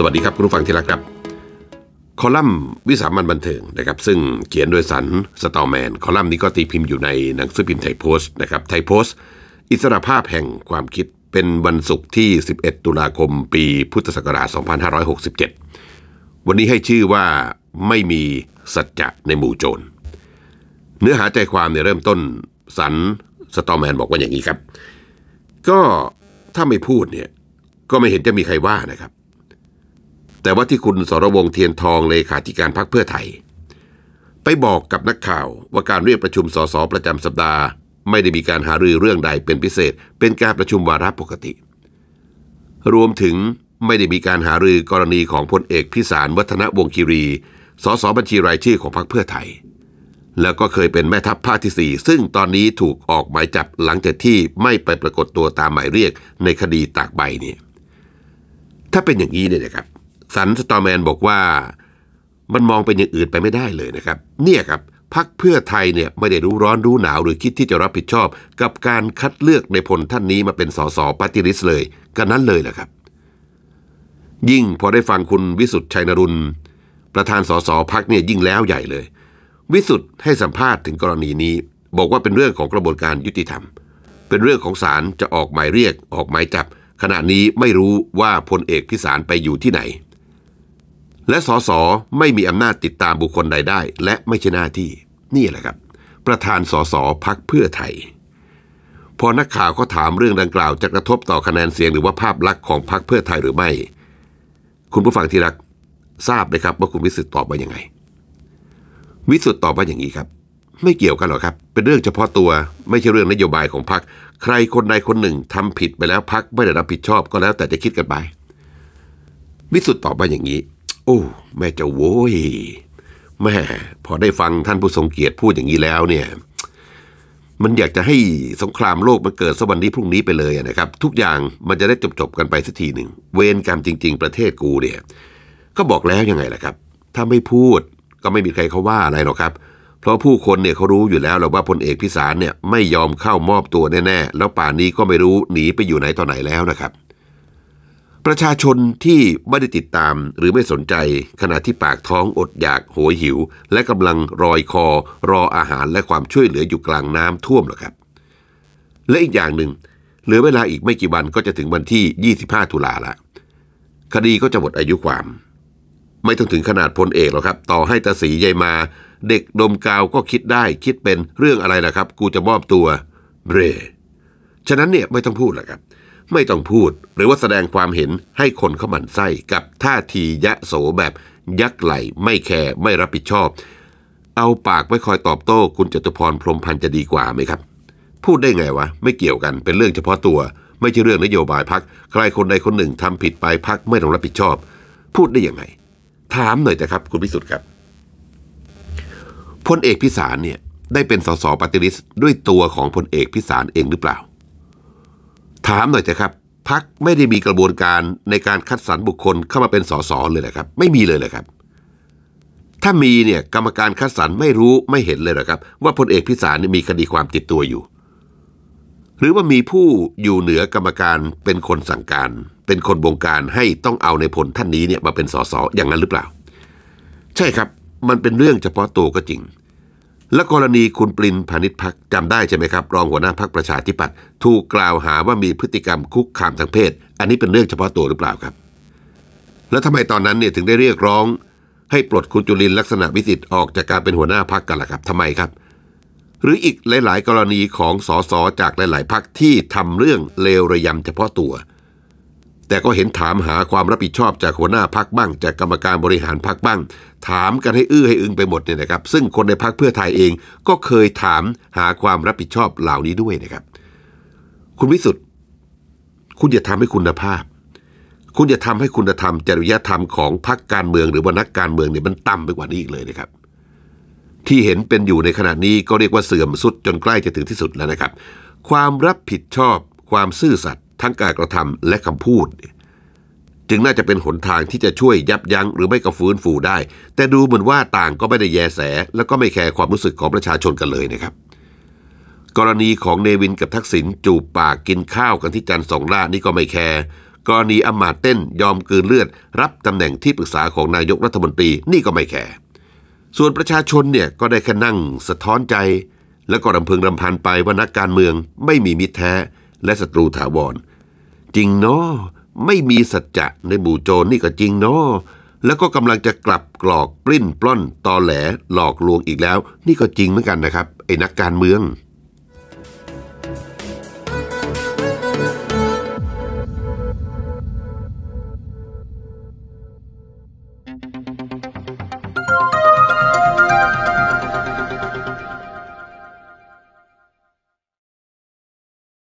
สวัสดีครับ คุณผู้ฟังที่รักครับ คอลัมน์วิสามันบันเทิงนะครับ ซึ่งเขียนโดยสันสตอแมน คอลัมน์นี้ก็ตีพิมพ์อยู่ในหนังสือพิมพ์ไทยโพสต์นะครับไทยโพสต์ อิสรภาพแห่งความคิดเป็นวันศุกร์ที่ 11 ตุลาคม ปีพุทธศักราช2567 วันนี้ให้ชื่อว่าไม่มีสัจจะในหมู่โจร เนื้อหาใจความในเริ่มต้นสันสตอแมนบอกว่าอย่างนี้ครับ ก็ถ้าไม่พูดเนี่ยก็ไม่เห็นจะมีใครว่านะครับแต่ว่าที่คุณสรวงเทียนทองเลขาธิการพรรคเพื่อไทย ไปบอกกับนักข่าวว่าการเรียกประชุมสสประจำสัปดาห์ ไม่ได้มีการหารือเรื่องใดเป็นพิเศษ เป็นการประชุมวาระปกติ รวมถึงไม่ได้มีการหารือกรณีของพลเอกพิสารวัฒนวงคีรีสสบัญชีรายชื่อของพรรคเพื่อไทย แล้วก็เคยเป็นแม่ทัพภาคที่4ซึ่งตอนนี้ถูกออกหมายจับหลังจากที่ไม่ไปปรากฏตัวตามหมายเรียกในคดีตากใบเนี่ย ถ้าเป็นอย่างนี้เนี่ยนะครับสันสตอแมนบอกว่ามันมองเป็นอย่างอื่นไปไม่ได้เลยนะครับ เนี่ยครับพักเพื่อไทยเนี่ยไม่ได้รู้ร้อนรู้หนาวหรือคิดที่จะรับผิดชอบ กับการคัดเลือกในพลท่านนี้มาเป็นสสปฏิริษเลยกันนั้นเลยแหละครับ ยิ่งพอได้ฟังคุณวิสุทธ์ชัยนรุนประธานสสพักเนี่ยยิ่งแล้วใหญ่เลย วิสุทธ์ให้สัมภาษณ์ถึงกรณีนี้ บอกว่าเป็นเรื่องของกระบวนการยุติธรรม เป็นเรื่องของศาลจะออกหมายเรียกออกหมายจับ ขณะนี้ไม่รู้ว่าพลเอกพิสารไปอยู่ที่ไหนและสสไม่มีอำนาจติดตามบุคคลใดได้ และไม่ใช่หน้าที่ นี่แหละครับ ประธานสสพักเพื่อไทย พอนักข่าวก็ถามเรื่องดังกล่าวจะกระทบต่อคะแนนเสียงหรือว่าภาพลักษณ์ของพักเพื่อไทยหรือไม่ คุณผู้ฟังที่รัก ทราบไหมครับว่าคุณวิสุทธ์ตอบว่ายังไง วิสุทธ์ตอบว่าอย่างนี้ครับ ไม่เกี่ยวกันหรอกครับ เป็นเรื่องเฉพาะตัวไม่ใช่เรื่องนโยบายของพัก ใครคนใดคนหนึ่งทำผิดไปแล้วพักไม่ได้รับผิดชอบ ก็แล้วแต่จะคิดกันไปวิสุทธ์ตอบว่าอย่างนี้โอ้แม่เจ้าโว้ยแม่ พอได้ฟังท่านผู้ทรงเกียรติพูดอย่างนี้แล้วเนี่ย มันอยากจะให้สงครามโลกมันเกิดสวันนี้พรุ่งนี้ไปเลยนะครับ ทุกอย่างมันจะได้จบจบกันไปสักทีหนึ่ง เวรกรรมจริงๆประเทศกูเนี่ย ก็บอกแล้วยังไงล่ะครับ ถ้าไม่พูดก็ไม่มีใครเขาว่าอะไรหรอกครับ เพราะผู้คนเนี่ยเขารู้อยู่แล้วเราว่าพลเอกพิสารเนี่ยไม่ยอมเข้ามอบตัวแน่ๆแล้วป่านนี้ก็ไม่รู้หนีไปอยู่ไหนต่อไหนแล้วนะครับประชาชนที่ไม่ได้ติดตามหรือไม่สนใจ ขณะที่ปากท้องอดอยากโหยหิว และกำลังรอยคอรออาหารและความช่วยเหลืออยู่กลางน้ำท่วมหรอครับ และอีกอย่างหนึ่งเหลือเวลาอีกไม่กี่วันก็จะถึงวันที่ 25 ตุลาละ คดีก็จะหมดอายุความ ไม่ต้องถึงขนาดพลเอกหรอกครับ ต่อให้ตาสีใยมา เด็กดมกาวก็คิดได้คิดเป็นเรื่องอะไรล่ะครับ กูจะมอบตัวเบรฉะนั้นเนี่ยไม่ต้องพูดหรอกครับไม่ต้องพูดหรือว่าแสดงความเห็นให้คนเขาหมั่นไส้กับท่าทียะโสแบบ ยักไหลไม่แคร์ไม่รับผิดชอบ เอาปากไว้คอยตอบโต้ คุณจตุพรพรมพันธ์จะดีกว่าไหมครับ พูดได้ไงวะ ไม่เกี่ยวกันเป็นเรื่องเฉพาะตัว ไม่ใช่เรื่องนโยบายพัก ใครคนใดคนหนึ่งทำผิดไปพักไม่ต้องรับผิดชอบ พูดได้ยังไง ถามหน่อยนะครับ คุณพิสุทธิ์ครับพลเอกพิสารเนี่ยได้เป็นสสปฏิริษด้วยตัวของพลเอกพิสารเองหรือเปล่าถามหน่อยเถอะครับพักไม่ได้มีกระบวนการในการคัดสรรบุคคลเข้ามาเป็นสสเลยนะครับไม่มีเลยเลยครับ ถ้ามีเนี่ยกรรมการคัดสรรไม่รู้ไม่เห็นเลยหรอครับ ว่าพลเอกพิสารมีคดีความติดตัวอยู่ หรือว่ามีผู้อยู่เหนือกรรมการเป็นคนสั่งการ เป็นคนบงการให้ต้องเอาในพลท่านนี้เนี่ยมาเป็นสสอย่างนั้นหรือเปล่า ใช่ครับมันเป็นเรื่องเฉพาะตัวก็จริงและกรณีคุณปรินพานิชพักจำได้ใช่ไหมครับ รองหัวหน้าพักประชาธิปัตย์ถูกกล่าวหาว่ามีพฤติกรรมคุกคามทางเพศ อันนี้เป็นเรื่องเฉพาะตัวหรือเปล่าครับ แล้วทำไมตอนนั้นเนี่ยถึงได้เรียกร้อง ให้ปลดคุณจุลินลักษณะวิสิทธิ์ออกจากการเป็นหัวหน้าพักกันล่ะครับทำไมครับ หรืออีกหลาย ๆ กรณีของสสจากหลาย ๆพักที่ทำเรื่องเลวระยำเฉพาะตัวแต่ก็เห็นถามหาความรับผิดชอบจากหัวหน้าพักบ้าง จากกรรมการบริหารพักบ้าง ถามกันให้อื้อให้อึงไปหมดเนี่ยนะครับซึ่งคนในพักเพื่อไทยเอง ก็เคยถามหาความรับผิดชอบเหล่านี้ด้วยนะครับ คุณวิสุทธ์คุณอย่าทำให้คุณภาพ คุณอย่าทำให้คุณธรรมจริยธรรมของพักการเมืองหรือวรรณการเมืองเนี่ยมันต่ำไปกว่านี้อีกเลยนะครับ ที่เห็นเป็นอยู่ในขณะนี้ก็เรียกว่าเสื่อมสุดจนใกล้จะถึงที่สุดแล้วนะครับ ความรับผิดชอบความซื่อสัตย์ทั้งการกระทำและคำพูด จึงน่าจะเป็นหนทางที่จะช่วยยับยั้งหรือไม่กระฟื้นฟูได้ แต่ดูเหมือนว่าต่างก็ไม่ได้แยแส แล้วก็ไม่แคร์ความรู้สึกของประชาชนกันเลยนะครับ กรณีของเนวินกับทักษิณจูบปากกินข้าวกันที่จันทร์สองล่านี่ก็ไม่แคร์กรณีอมาตเต้นยอมกืนเลือด รับตำแหน่งที่ปรึกษาของนายกรัฐมนตรีนี่ก็ไม่แคร์ส่วนประชาชนเนี่ยก็ได้แค่นั่งสะท้อนใจ แล้วก็รำพึงรำพันไปว่านักการเมืองไม่มีมิตรแท้และศัตรูถาวรจริงเนาะไม่มีสัจจะ ในหมู่โจรนี่ก็จริงเนาะแล้วก็กำลังจะกลับกรอกปลิ้นปล้อนตอแหลหลอกลวงอีกแล้ว นี่ก็จริงเหมือนกันนะครับ ไอ้นักการเมือง